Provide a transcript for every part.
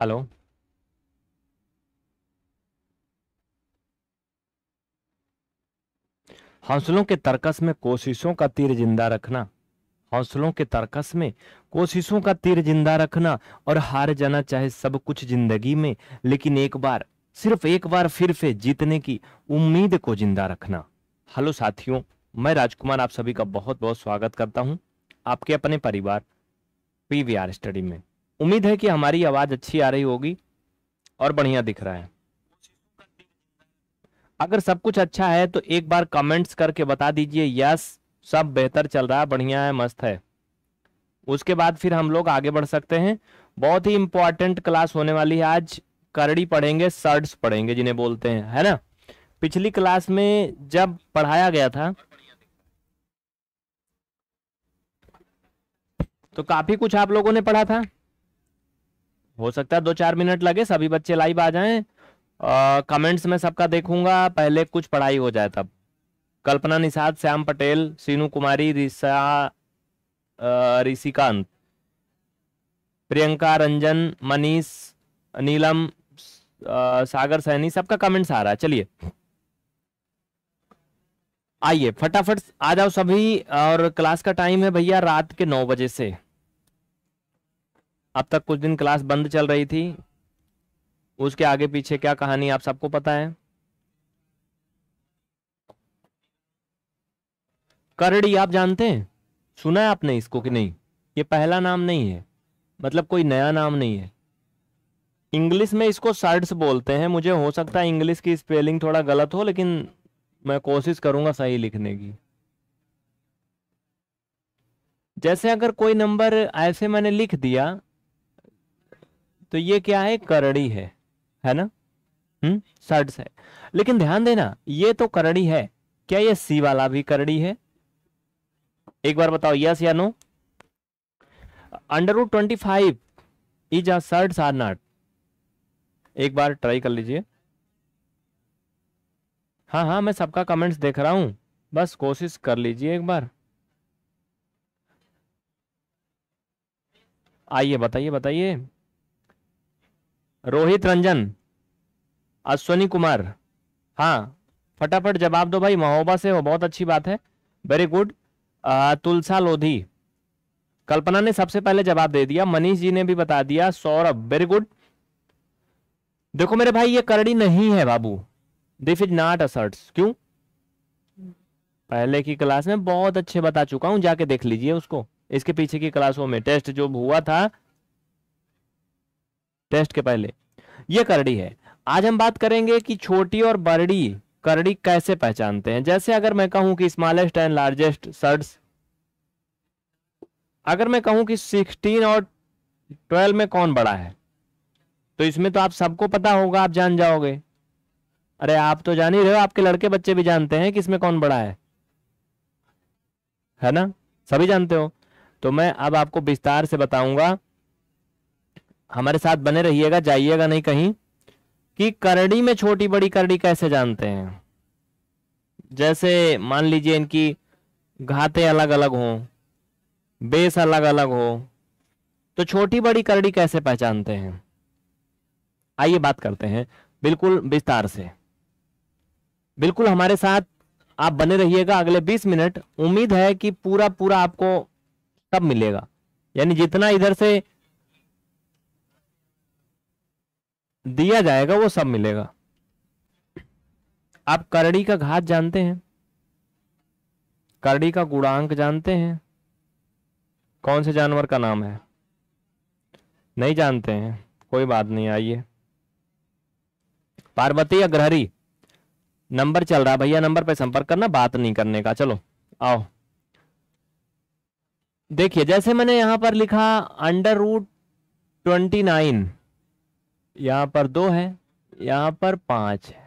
Hello हौसलों के तर्कस में कोशिशों का तीर जिंदा रखना हौसलों के तर्कस में कोशिशों का तीर जिंदा रखना और हार जाना चाहे सब कुछ जिंदगी में लेकिन एक बार सिर्फ एक बार फिर से जीतने की उम्मीद को जिंदा रखना हेलो साथियों मैं राजकुमार आप सभी का बहुत बहुत स्वागत करता हूं आपके अपने परिवार पीवीआर स्टडी में उम्मीद है कि हमारी आवाज़ अच्छी आ रही होगी और बढ़िया दिख रहा है अगर सब कुछ अच्छा है तो एक बार कमेंट्स करके बता दीजिए यस सब बेहतर चल रहा है बढ़िया है मस्त है उसके बाद फिर हम लोग आगे बढ़ सकते हैं बहुत ही इंपॉर्टेंट क्लास होने वाली है आज करड़ी पढ़ेंगे सर्ड्स पढ़ेंगे जिन्हें बोलते हैं है ना पिछली क्लास में जब पढ़ाया गया था तो काफी कुछ आप लोगों ने पढ़ा था हो सकता है दो चार मिनट लगे सभी बच्चे लाइव आ जाएं कमेंट्स में सबका देखूंगा पहले कुछ पढ़ाई हो जाए तब कल्पना निषाद श्याम पटेल सीनू कुमारी रिसा ऋषिकांत प्रियंका रंजन मनीष नीलम आ, सागर सैनी सबका कमेंट्स आ रहा है चलिए आइए फटाफट आ जाओ सभी और क्लास का टाइम है भैया रात के नौ बजे से अब तक कुछ दिन क्लास बंद चल रही थी उसके आगे पीछे क्या कहानी आप सबको पता है करड़ी आप जानते हैं सुना है आपने इसको कि नहीं ये पहला नाम नहीं है मतलब कोई नया नाम नहीं है इंग्लिश में इसको सर्ड्स बोलते हैं मुझे हो सकता है इंग्लिश की स्पेलिंग थोड़ा गलत हो लेकिन मैं कोशिश करूंगा सही लिखने की जैसे अगर कोई नंबर ऐसे मैंने लिख दिया तो ये क्या है करड़ी है है ना हम्म सर्ड्स है लेकिन ध्यान देना ये तो करड़ी है क्या ये सी वाला भी करड़ी है एक बार बताओ यस या no under root twenty five is are surds are not एक बार ट्राई कर लीजिए हाँ हाँ मैं सबका कमेंट्स देख रहा हूं बस कोशिश कर लीजिए एक बार आइए बताइए बताइए रोहित रंजन अश्वनी कुमार हाँ फटाफट जवाब दो भाई महोबा से हो बहुत अच्छी बात है वेरी गुड तुलसा लोधी कल्पना ने सबसे पहले जवाब दे दिया मनीष जी ने भी बता दिया सौरभ वेरी गुड देखो मेरे भाई ये करड़ी नहीं है बाबू दिस इज नॉट असर्ट्स क्यों पहले की क्लास में बहुत अच्छे बता चुका हूं जाके देख लीजिए उसको इसके पीछे की क्लासों में टेस्ट जो हुआ था टेस्ट के पहले ये करड़ी है आज हम बात करेंगे कि छोटी और बड़ी करड़ी कैसे पहचानते हैं जैसे अगर मैं कहूं कि स्मॉलेस्ट एंड लार्जेस्ट सर्ड्स अगर मैं कहूं कि 16 और 12 में कौन बड़ा है तो इसमें तो आप सबको पता होगा आप जान जाओगे अरे आप तो जान ही रहे हो आपके लड़के बच्चे भी जानते हैं कि इसमें कौन बड़ा है है ना सभी जानते हो तो मैं अब आपको विस्तार से बताऊंगा हमारे साथ बने रहिएगा जाइएगा नहीं कहीं कि करड़ी में छोटी बड़ी करड़ी कैसे जानते हैं जैसे मान लीजिए इनकी घाते अलग अलग हो बेस अलग अलग हो तो छोटी बड़ी करड़ी कैसे पहचानते हैं आइए बात करते हैं बिल्कुल विस्तार से बिल्कुल हमारे साथ आप बने रहिएगा अगले 20 मिनट उम्मीद है कि पूरा पूरा आपको सब मिलेगा यानी जितना इधर से दिया जाएगा वो सब मिलेगा आप करड़ी का घात जानते हैं करड़ी का गुणांक जानते हैं कौन से जानवर का नाम है नहीं जानते हैं कोई बात नहीं आइए पार्वती या ग्रहरी नंबर चल रहा भैया नंबर पे संपर्क करना बात नहीं करने का चलो आओ देखिए जैसे मैंने यहां पर लिखा अंडर रूट ट्वेंटी नाइन यहाँ पर दो है यहाँ पर पांच है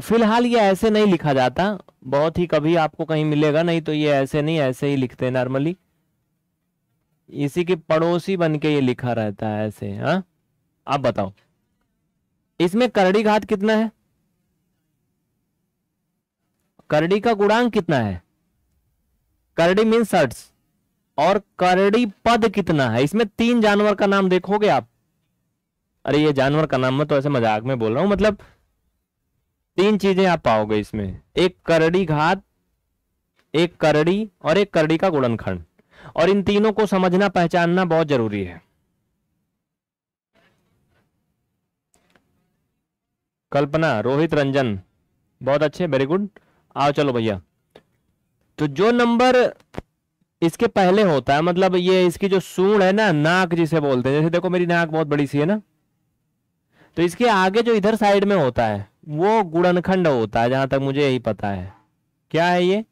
फिलहाल ये ऐसे नहीं लिखा जाता बहुत ही कभी आपको कहीं मिलेगा नहीं तो ये ऐसे नहीं ऐसे ही लिखते नॉर्मली इसी के पड़ोसी बन के ये लिखा रहता है ऐसे हाँ आप बताओ इसमें करड़ी घात कितना है करड़ी का गुणांक कितना है करड़ी मीन्स और करड़ी पद कितना है इसमें तीन जानवर का नाम देखोगे आप अरे ये जानवर का नाम मैं तो ऐसे मजाक में बोल रहा हूं मतलब तीन चीजें आप पाओगे इसमें एक करड़ी घात एक करड़ी और एक करड़ी का गुड़नखंड और इन तीनों को समझना पहचानना बहुत जरूरी है कल्पना रोहित रंजन बहुत अच्छे वेरी गुड आओ चलो भैया तो जो नंबर इसके पहले होता है मतलब ये इसकी जो सूढ़ है ना नाक जिसे बोलते हैं जैसे देखो मेरी नाक बहुत बड़ी सी है ना तो इसके आगे जो इधर साइड में होता है वो गुणनखंड होता है जहां तक मुझे यही पता है क्या है ये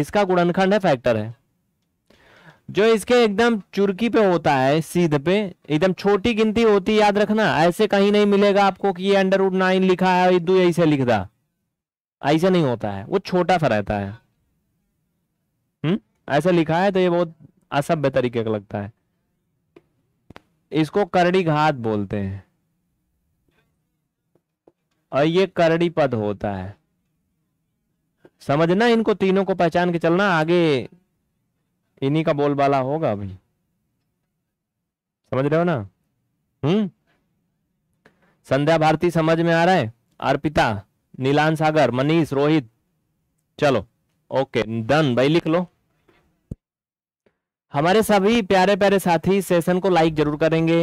इसका गुणनखंड है फैक्टर है जो इसके एकदम चुरकी पे होता है सीध पे एकदम छोटी गिनती होती याद रखना ऐसे कहीं नहीं मिलेगा आपको कि ये अंडर रूट नाइन लिखा है और ऐसे लिख दा ऐसे नहीं होता है वो छोटा सा रहता है हम्म ऐसा लिखा है तो ये बहुत असभ्य तरीके का लगता है इसको करड़ी घात बोलते हैं और ये करड़ी पद होता है समझना इनको तीनों को पहचान के चलना आगे इन्हीं का बोलबाला होगा अभी समझ रहे हो ना हम्म संध्या भारती समझ में आ रहा है अर्पिता नीलान सागर मनीष रोहित चलो ओके डन भाई लिख लो हमारे सभी प्यारे प्यारे साथी सेशन को लाइक जरूर करेंगे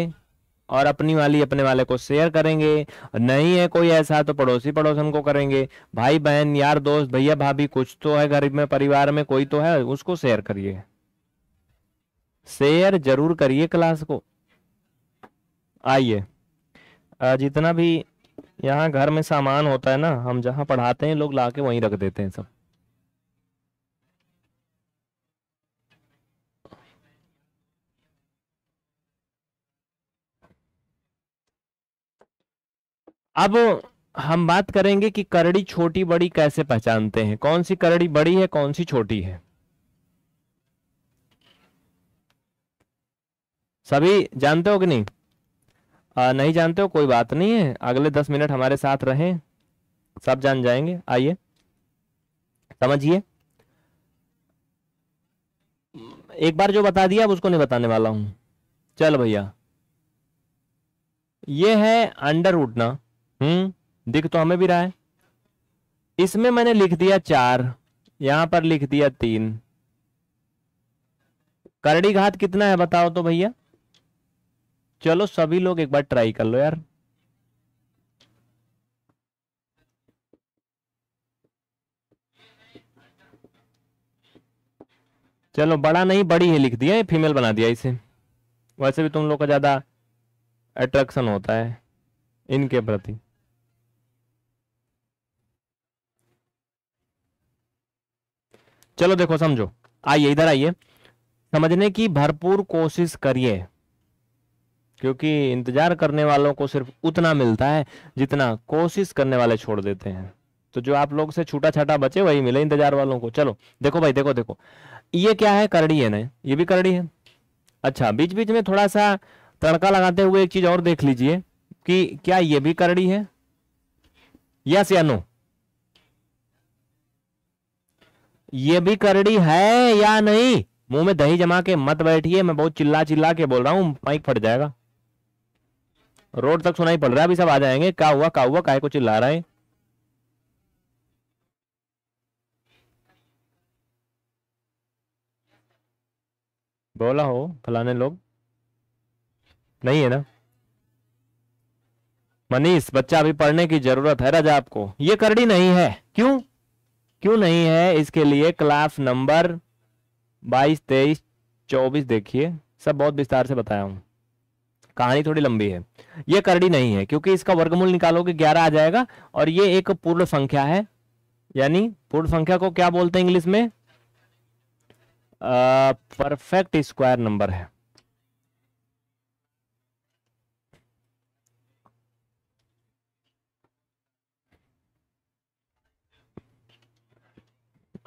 और अपनी वाली अपने वाले को शेयर करेंगे नहीं है कोई ऐसा तो पड़ोसी पड़ोसन को करेंगे भाई बहन यार दोस्त भैया भाभी कुछ तो है घर में परिवार में कोई तो है उसको शेयर करिए शेयर जरूर करिए क्लास को आइए जितना भी यहाँ घर में सामान होता है ना हम जहाँ पढ़ाते हैं लोग लाके वहीं रख देते हैं सब अब हम बात करेंगे कि करड़ी छोटी बड़ी कैसे पहचानते हैं कौन सी करड़ी बड़ी है कौन सी छोटी है सभी जानते हो कि नहीं आ, नहीं जानते हो कोई बात नहीं है अगले दस मिनट हमारे साथ रहें सब जान जाएंगे आइए समझिए एक बार जो बता दिया अब उसको नहीं बताने वाला हूं चल भैया ये है अंडर उठना हम्म दिख तो हमें भी रहा है इसमें मैंने लिख दिया चार यहां पर लिख दिया तीन करड़ी घात कितना है बताओ तो भैया चलो सभी लोग एक बार ट्राई कर लो यार चलो बड़ा नहीं बड़ी है लिख दिया फीमेल बना दिया इसे वैसे भी तुम लोग का ज़्यादा अट्रैक्शन होता है इनके प्रति चलो देखो समझो आइए इधर आइए समझने की भरपूर कोशिश करिए क्योंकि इंतजार करने वालों को सिर्फ उतना मिलता है जितना कोशिश करने वाले छोड़ देते हैं तो जो आप लोग से छूटा छाटा बचे वही मिले इंतजार वालों को चलो देखो भाई देखो देखो ये क्या है करड़ी है ना ये भी करड़ी है अच्छा बीच बीच में थोड़ा सा तड़का लगाते हुए एक चीज और देख लीजिए कि क्या ये भी करड़ी है यस या नो ये भी करड़ी है या नहीं मुंह में दही जमा के मत बैठिए मैं बहुत चिल्ला चिल्ला के बोल रहा हूँ माइक फट जाएगा रोड तक सुनाई पड़ रहा है अभी सब आ जाएंगे क्या हुआ क्या हुआ काय को चिल्ला रहे हैं बोला हो फलाने लोग नहीं है ना मनीष बच्चा अभी पढ़ने की जरूरत है राजा आपको ये करड़ी नहीं है क्यों क्यों नहीं है इसके लिए क्लास नंबर बाईस तेईस चौबीस देखिए सब बहुत विस्तार से बताया हूं कहानी थोड़ी लंबी है ये करड़ी नहीं है क्योंकि इसका वर्गमूल निकालोगे ग्यारह आ जाएगा और ये एक पूर्ण संख्या है यानी पूर्ण संख्या को क्या बोलते हैं इंग्लिश में परफेक्ट स्क्वायर नंबर है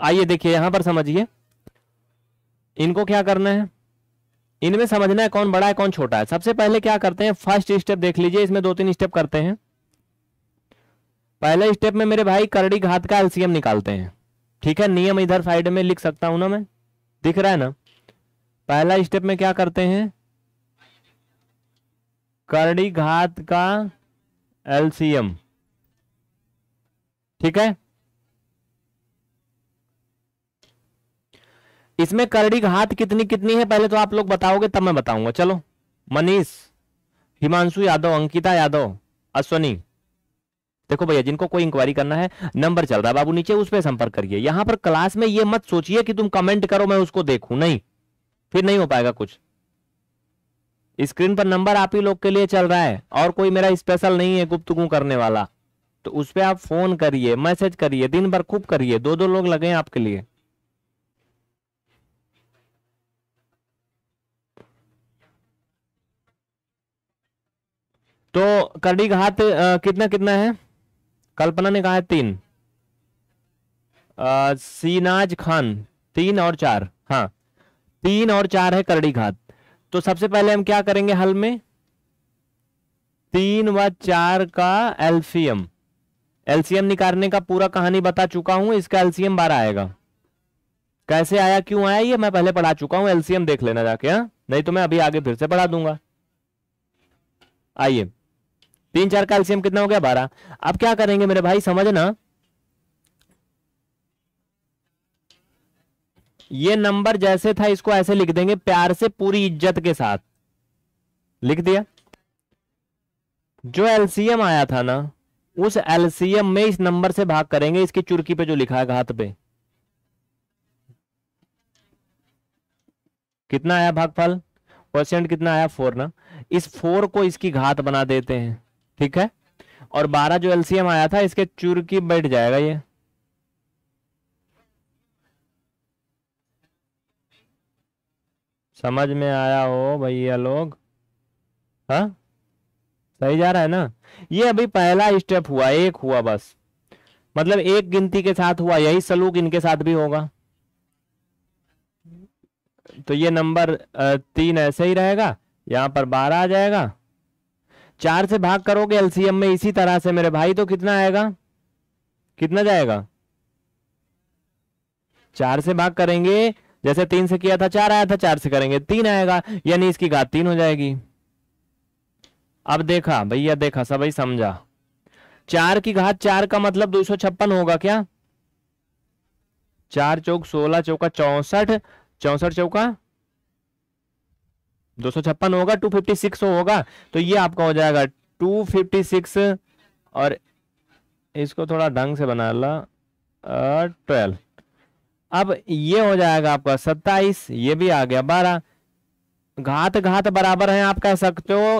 आइए देखिए यहां पर समझिए इनको क्या करना है इनमें समझना है कौन बड़ा है कौन छोटा है सबसे पहले क्या करते हैं फर्स्ट स्टेप देख लीजिए इसमें दो तीन स्टेप करते हैं पहले स्टेप में मेरे भाई करड़ी घात का एलसीएम निकालते हैं ठीक है नियम इधर साइड में लिख सकता हूं ना मैं दिख रहा है ना पहला स्टेप में क्या करते हैं करड़ी घात का एलसीएम ठीक है इसमें करड़ी घात कितनी कितनी है पहले तो आप लोग बताओगे तब मैं बताऊंगा चलो मनीष हिमांशु यादव अंकिता यादव अश्वनी देखो भैया जिनको कोई इंक्वायरी करना है नंबर चल रहा है बाबू नीचे उस पर संपर्क करिए यहां पर क्लास में ये मत सोचिए कि तुम कमेंट करो मैं उसको देखू नहीं फिर नहीं हो पाएगा कुछ स्क्रीन पर नंबर आप ही लोग के लिए चल रहा है और कोई मेरा स्पेशल नहीं है गुप्तगु करने वाला तो उस पर आप फोन करिए मैसेज करिए दिन भर खूब करिए दो दो लोग लगे आपके लिए तो करड़ी घात कितना कितना है कल्पना ने कहा है तीन सीनाज खान तीन और चार हाँ तीन और चार है करड़ी घात तो सबसे पहले हम क्या करेंगे हल में तीन व चार का एल्सियम एल्सियम निकालने का पूरा कहानी बता चुका हूं इसका एल्सियम बारह आएगा कैसे आया क्यों आया ये मैं पहले पढ़ा चुका हूं एल्सियम देख लेना जाके हाँ नहीं तो मैं अभी आगे फिर से पढ़ा दूंगा आइए तीन चार का एल्सियम कितना हो गया बारह अब क्या करेंगे मेरे भाई समझना ये नंबर जैसे था इसको ऐसे लिख देंगे प्यार से पूरी इज्जत के साथ लिख दिया जो एलसीएम आया था ना उस एलसीएम में इस नंबर से भाग करेंगे इसकी चुर्की पे जो लिखा है घात पे कितना आया भागफल क्वेश्चन कितना आया फोर ना इस फोर को इसकी घात बना देते हैं ठीक है और 12 जो एलसीएम आया था इसके चूर की बैठ जाएगा ये समझ में आया हो भैया लोग हा? सही जा रहा है ना ये अभी पहला स्टेप हुआ एक हुआ बस मतलब एक गिनती के साथ हुआ यही सलूक इनके साथ भी होगा तो ये नंबर तीन ऐसे ही रहेगा यहां पर बारह आ जाएगा चार से भाग करोगे एलसीएम में इसी तरह से मेरे भाई तो कितना आएगा कितना जाएगा चार से भाग करेंगे जैसे तीन से किया था चार आया था चार से करेंगे तीन आएगा यानी इसकी घात तीन हो जाएगी अब देखा भैया देखा सब समझा चार की घात चार का मतलब दो होगा क्या चार चौक सोलह चौका चौसठ चौसठ चौका दो सौ छप्पन होगा टू फिफ्टी सिक्स होगा तो ये आपका हो जाएगा टू फिफ्टी सिक्स और इसको थोड़ा ढंग से बना ला ट्वेल्व अब ये हो जाएगा आपका सत्ताईस ये भी आ गया बारह घात घात बराबर है आप कह सकते हो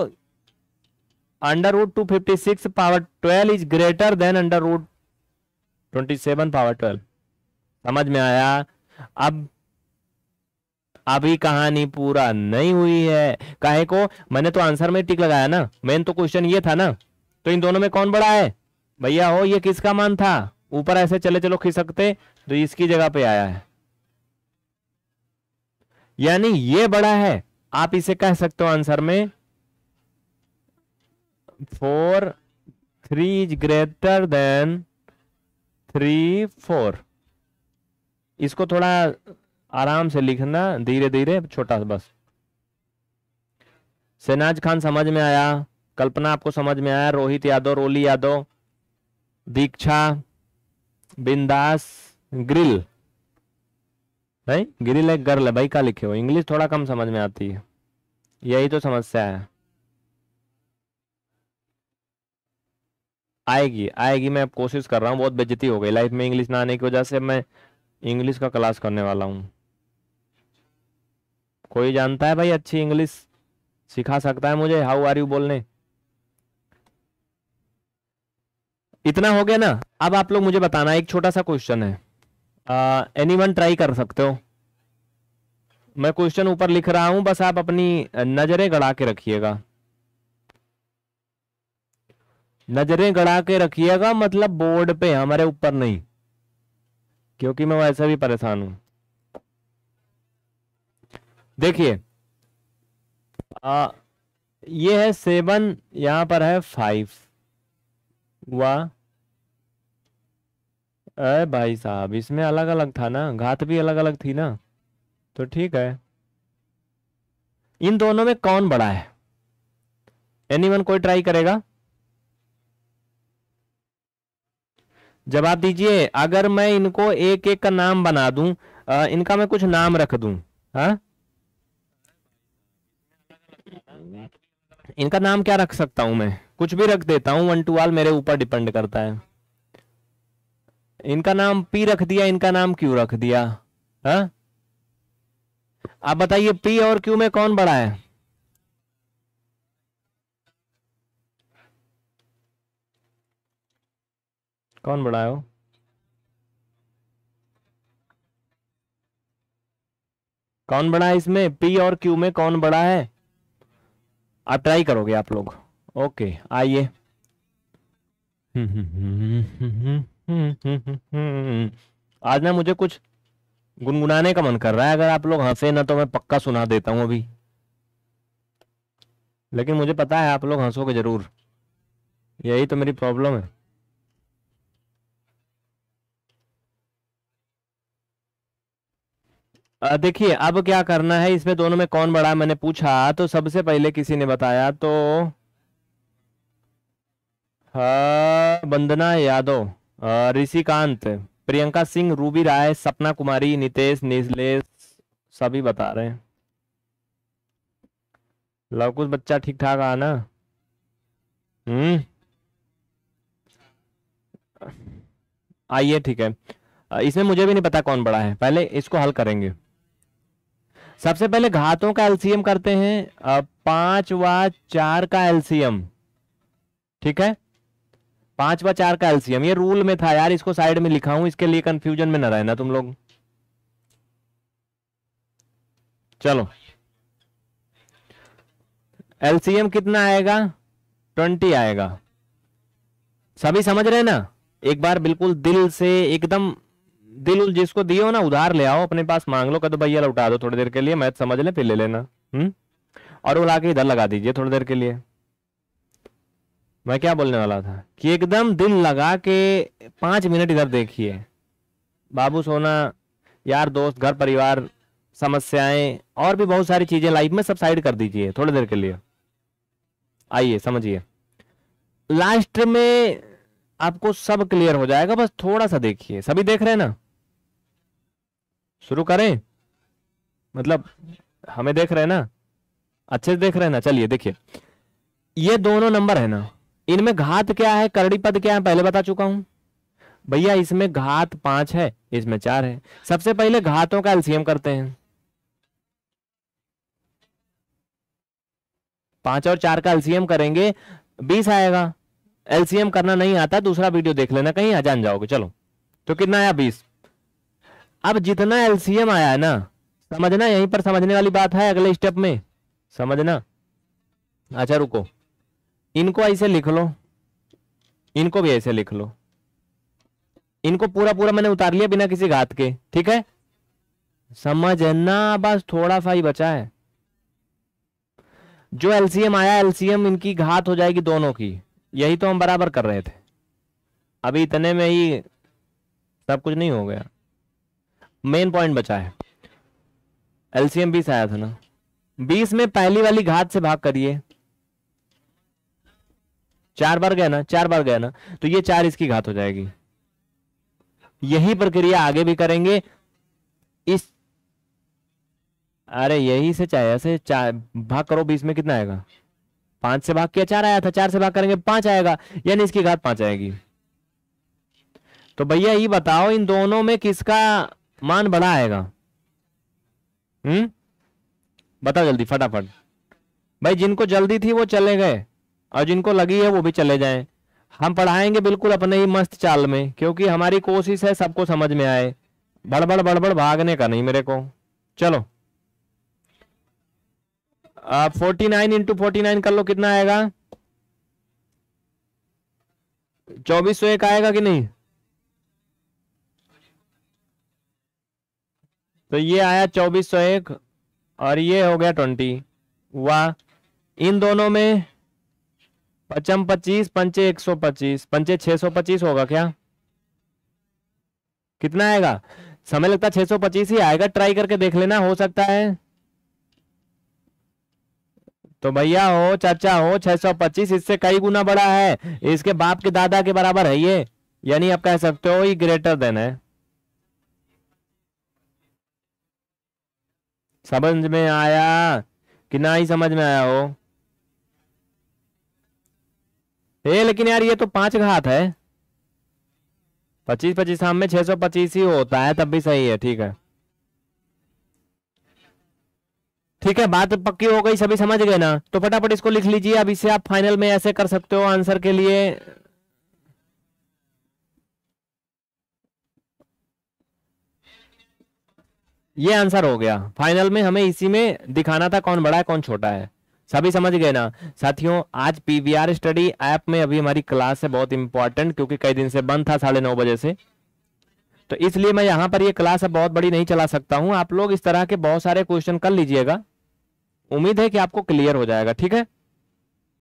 under root two fifty six power twelve is greater than under root twenty seven power twelve समझ में आया अब अभी कहानी पूरा नहीं हुई है कहे को मैंने तो आंसर में टिक लगाया ना मेन तो क्वेश्चन ये था ना तो इन दोनों में कौन बड़ा है भैया हो ये किसका मान था ऊपर ऐसे चले चलो खिसकते तो इसकी जगह पे आया है यानी ये बड़ा है आप इसे कह सकते हो आंसर में four three is greater than three four इसको थोड़ा आराम से लिखना धीरे धीरे छोटा बस सेनाज खान समझ में आया कल्पना आपको समझ में आया रोहित यादव रोली यादव दीक्षा बिंदास ग्रिल नहीं ग्रिल एक गर्ल है भाई का लिखे हो इंग्लिश थोड़ा कम समझ में आती है यही तो समस्या है आएगी आएगी मैं कोशिश कर रहा हूँ बहुत बेजती हो गई लाइफ में इंग्लिश ना आने की वजह से मैं इंग्लिश का क्लास करने वाला हूँ कोई जानता है भाई अच्छी इंग्लिश सिखा सकता है मुझे हाउ आर यू बोलने इतना हो गया ना अब आप लोग मुझे बताना एक छोटा सा क्वेश्चन है एनी वन ट्राई कर सकते हो मैं क्वेश्चन ऊपर लिख रहा हूं बस आप अपनी नजरें गड़ा के रखिएगा नजरें गड़ा के रखिएगा मतलब बोर्ड पे हमारे ऊपर नहीं क्योंकि मैं वैसे भी परेशान हूं देखिए ये है सेवन यहां पर है फाइव वाह अरे भाई साहब इसमें अलग अलग था ना घात भी अलग अलग थी ना तो ठीक है इन दोनों में कौन बड़ा है एनीवन कोई ट्राई करेगा जवाब दीजिए अगर मैं इनको एक एक का नाम बना दूं आ, इनका मैं कुछ नाम रख दूं हाँ इनका नाम क्या रख सकता हूं मैं कुछ भी रख देता हूं वन टू ऑल मेरे ऊपर डिपेंड करता है इनका नाम पी रख दिया इनका नाम क्यू रख दिया हा? आप बताइए पी और क्यू में कौन बड़ा है कौन बड़ा है वो कौन बड़ा है इसमें पी और क्यू में कौन बड़ा है आप ट्राई करोगे आप लोग ओके आइए आज ना मुझे कुछ गुनगुनाने का मन कर रहा है अगर आप लोग हंसे ना तो मैं पक्का सुना देता हूं अभी लेकिन मुझे पता है आप लोग हंसोगे जरूर यही तो मेरी प्रॉब्लम है देखिए अब क्या करना है इसमें दोनों में कौन बड़ा है मैंने पूछा तो सबसे पहले किसी ने बताया तो वंदना यादव ऋषिकांत प्रियंका सिंह रूबी राय सपना कुमारी नितेश निजलेश सभी बता रहे हैं लव कुछ बच्चा ठीक ठाक ना हम्म आइए ठीक है इसमें मुझे भी नहीं पता कौन बड़ा है पहले इसको हल करेंगे सबसे पहले घातों का एलसीएम करते हैं पांच व चार का एलसीएम ठीक है पांच व चार का एलसीएम ये रूल में था यार इसको साइड में लिखा हूं इसके लिए कंफ्यूजन में ना रहना तुम लोग चलो एलसीएम कितना आएगा ट्वेंटी आएगा सभी समझ रहे ना एक बार बिल्कुल दिल से एकदम दिल उल जिसको दिए हो ना उधार ले आओ अपने पास मांग लो कद भैया लौटा दो थोड़ी देर के लिए मैं समझ ले फिर ले लेना हम्म और वो लाके इधर लगा दीजिए थोड़ी देर के लिए मैं क्या बोलने वाला था कि एकदम दिल लगा के पांच मिनट इधर देखिए बाबू सोना यार दोस्त घर परिवार समस्याएं और भी बहुत सारी चीज़ें लाइफ में सब साइड कर दीजिए थोड़ी देर के लिए आइए समझिए लास्ट में आपको सब क्लियर हो जाएगा बस थोड़ा सा देखिए सभी देख रहे हैं ना शुरू करें मतलब हमें देख रहे हैं ना अच्छे से देख रहे हैं ना चलिए देखिए ये दोनों नंबर है ना इनमें घात क्या है करड़ी पद क्या है पहले बता चुका हूं भैया इसमें घात पांच है इसमें चार है सबसे पहले घातों का एल्सियम करते हैं पांच और चार का एल्सियम करेंगे बीस आएगा एलसीएम करना नहीं आता दूसरा वीडियो देख लेना कहीं आ जान जाओगे चलो तो कितना आया बीस अब जितना एलसीएम आया है ना समझना यहीं पर समझने वाली बात है अगले स्टेप में समझना अच्छा रुको इनको ऐसे लिख लो इनको भी ऐसे लिख लो इनको पूरा पूरा मैंने उतार लिया बिना किसी घात के ठीक है समझना बस थोड़ा सा ही बचा है जो एलसीएम आया एलसीएम इनकी घात हो जाएगी दोनों की यही तो हम बराबर कर रहे थे अभी इतने में ही सब कुछ नहीं हो गया मेन पॉइंट बचा है एलसीएम बीस आया था ना बीस में पहली वाली घात से भाग करिए चार बार गया ना चार बार गया ना तो ये चार इसकी घात हो जाएगी यही प्रक्रिया आगे भी करेंगे इस अरे यही से चाहे ऐसे चार भाग करो बीस में कितना आएगा पांच से भाग किया चार आया था चार से भाग करेंगे पांच आएगा यानी इसकी घात पांच आएगी तो भैया ये बताओ इन दोनों में किसका मान बड़ा आएगा हम्म बताओ जल्दी फटाफट भाई जिनको जल्दी थी वो चले गए और जिनको लगी है वो भी चले जाएं हम पढ़ाएंगे बिल्कुल अपने ही मस्त चाल में क्योंकि हमारी कोशिश है सबको समझ में आए बड़बड़ बड़बड़ भागने का नहीं मेरे को चलो forty nine into forty nine कर लो कितना आएगा चौबीस सौ एक आएगा कि नहीं तो ये आया चौबीस सौ एक और ये हो गया ट्वेंटी वाह इन दोनों में पचम पच्चीस पंचे एक सौ पच्चीस पंचे छह सौ पच्चीस होगा क्या कितना आएगा समय लगता है छह सौ पच्चीस ही आएगा ट्राई करके देख लेना हो सकता है तो भैया हो चाचा हो 625 इससे कई गुना बड़ा है इसके बाप के दादा के बराबर है ये यानी आप कह सकते हो ये ग्रेटर देन है समझ में आया कि ना ही समझ में आया हो ए लेकिन यार ये तो पांच घात है पच्चीस पच्चीस सामने हाँ छह सौ पच्चीस ही होता है तब भी सही है ठीक है ठीक है बात पक्की हो गई सभी समझ गए ना तो फटाफट इसको लिख लीजिए अब इसे आप फाइनल में ऐसे कर सकते हो आंसर के लिए ये आंसर हो गया फाइनल में हमें इसी में दिखाना था कौन बड़ा है कौन छोटा है सभी समझ गए ना साथियों आज पीवीआर स्टडी ऐप में अभी हमारी क्लास है बहुत इंपॉर्टेंट क्योंकि कई दिन से बंद था साढ़े नौ बजे से तो इसलिए मैं यहां पर ये क्लास अब बहुत बड़ी नहीं चला सकता हूं आप लोग इस तरह के बहुत सारे क्वेश्चन कर लीजिएगा उम्मीद है कि आपको क्लियर हो जाएगा ठीक है